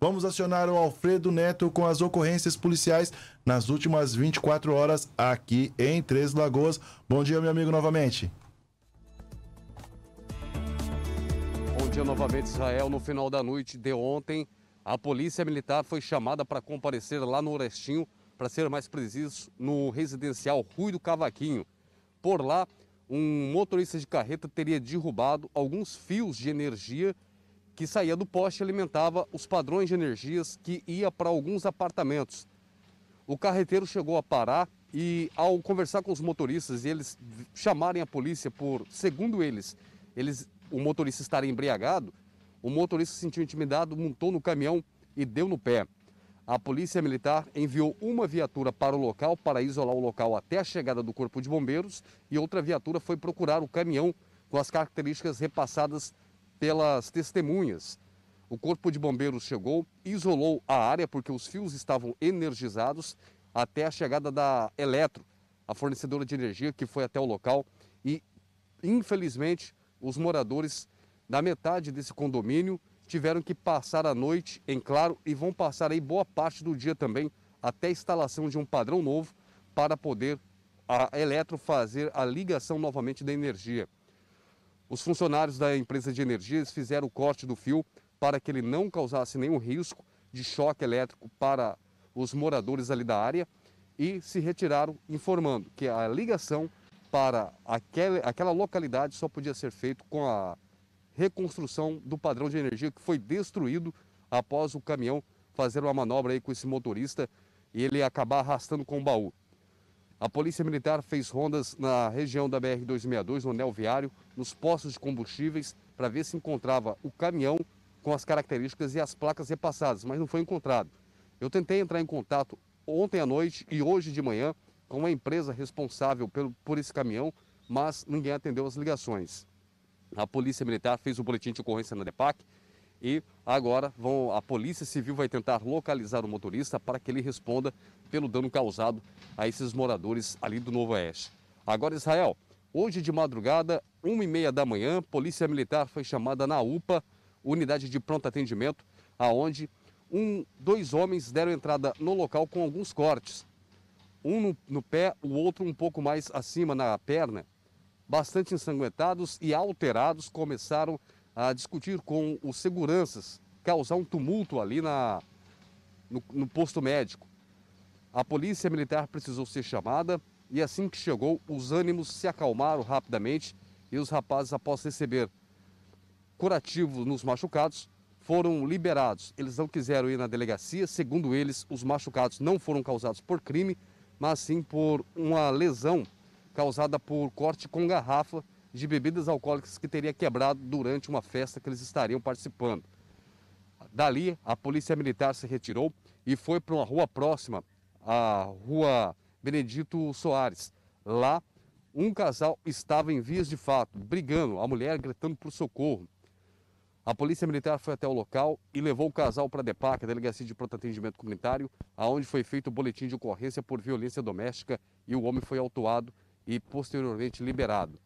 Vamos acionar o Alfredo Neto com as ocorrências policiais nas últimas 24 horas aqui em Três Lagoas. Bom dia, meu amigo, novamente. Bom dia novamente, Israel. No final da noite de ontem, a Polícia Militar foi chamada para comparecer lá no Orestinho, para ser mais preciso, no residencial Rui do Cavaquinho. Por lá, um motorista de carreta teria derrubado alguns fios de energia que saía do poste alimentava os padrões de energias que ia para alguns apartamentos. O carreteiro chegou a parar e ao conversar com os motoristas e eles chamarem a polícia por, segundo eles, eles o motorista estar embriagado, o motorista se sentiu intimidado, montou no caminhão e deu no pé. A polícia militar enviou uma viatura para o local para isolar o local até a chegada do corpo de bombeiros e outra viatura foi procurar o caminhão com as características repassadas pelas testemunhas. O Corpo de Bombeiros chegou, isolou a área porque os fios estavam energizados até a chegada da Eletro, a fornecedora de energia que foi até o local e, infelizmente, os moradores da metade desse condomínio tiveram que passar a noite em claro e vão passar aí boa parte do dia também até a instalação de um padrão novo para poder a Eletro fazer a ligação novamente da energia. Os funcionários da empresa de energias fizeram o corte do fio para que ele não causasse nenhum risco de choque elétrico para os moradores ali da área e se retiraram informando que a ligação para aquela, aquela localidade só podia ser feita com a reconstrução do padrão de energia que foi destruído após o caminhão fazer uma manobra aí com esse motorista e ele acabar arrastando com o baú. A Polícia Militar fez rondas na região da BR-262, no anel viário, nos postos de combustíveis, para ver se encontrava o caminhão com as características e as placas repassadas, mas não foi encontrado. Eu tentei entrar em contato ontem à noite e hoje de manhã com a empresa responsável pelo, por esse caminhão, mas ninguém atendeu as ligações. A Polícia Militar fez o boletim de ocorrência na DEPAC, e agora vão, a Polícia Civil vai tentar localizar o motorista para que ele responda pelo dano causado a esses moradores ali do Novo Oeste. Agora, Israel, hoje de madrugada, uma e meia da manhã, Polícia Militar foi chamada na UPA, Unidade de Pronto Atendimento, aonde um, dois homens deram entrada no local com alguns cortes. Um no, no pé, o outro um pouco mais acima na perna. Bastante ensanguentados e alterados, começaram a a discutir com os seguranças, causar um tumulto ali na, no, no posto médico. A polícia militar precisou ser chamada e assim que chegou, os ânimos se acalmaram rapidamente e os rapazes, após receber curativo nos machucados, foram liberados. Eles não quiseram ir na delegacia. Segundo eles, os machucados não foram causados por crime, mas sim por uma lesão causada por corte com garrafa de bebidas alcoólicas que teria quebrado durante uma festa que eles estariam participando. Dali, a polícia militar se retirou e foi para uma rua próxima, a rua Benedito Soares. Lá, um casal estava em vias de fato, brigando, a mulher gritando por socorro. A polícia militar foi até o local e levou o casal para a DEPAC, a Delegacia de Pronto Atendimento Comunitário, aonde foi feito o boletim de ocorrência por violência doméstica e o homem foi autuado e posteriormente liberado.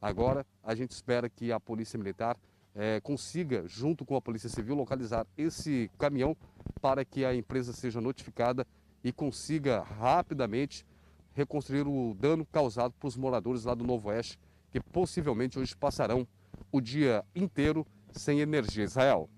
Agora, a gente espera que a Polícia Militar é, consiga, junto com a Polícia Civil, localizar esse caminhão para que a empresa seja notificada e consiga rapidamente reconstruir o dano causado para os moradores lá do Novo Oeste, que possivelmente hoje passarão o dia inteiro sem energia. Israel.